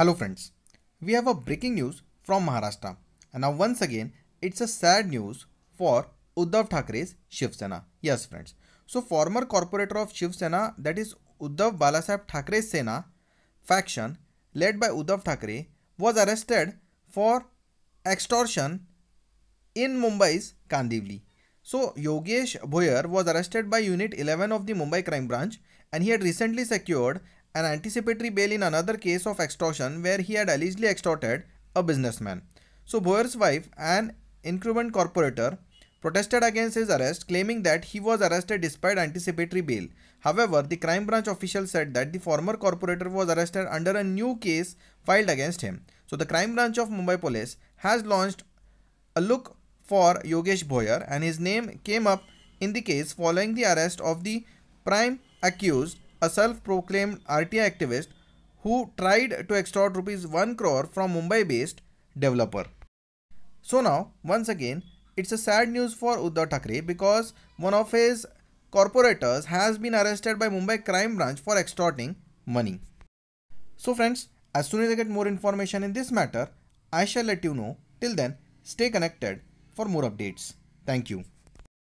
Hello friends, we have a breaking news from Maharashtra and now once again it's a sad news for Uddhav Thackeray's Shiv Sena. Yes friends, so former corporator of Shiv Sena that is Uddhav Balasaheb Thackeray Sena faction led by Uddhav Thackeray was arrested for extortion in Mumbai's Kandivli. So Yogesh Boyer was arrested by Unit 11 of the Mumbai Crime Branch and he had recently secured an anticipatory bail in another case of extortion where he had allegedly extorted a businessman. So Boyer's wife, an incumbent corporator, protested against his arrest, claiming that he was arrested despite anticipatory bail. However, the crime branch official said that the former corporator was arrested under a new case filed against him. So the crime branch of Mumbai police has launched a look for Yogesh Boyer and his name came up in the case following the arrest of the prime accused a self-proclaimed RTI activist who tried to extort rupees 1 crore from Mumbai-based developer. So now, once again, it's a sad news for Uddhav Thackeray because one of his corporators has been arrested by Mumbai crime branch for extorting money. So friends, as soon as I get more information in this matter, I shall let you know. Till then, stay connected for more updates. Thank you.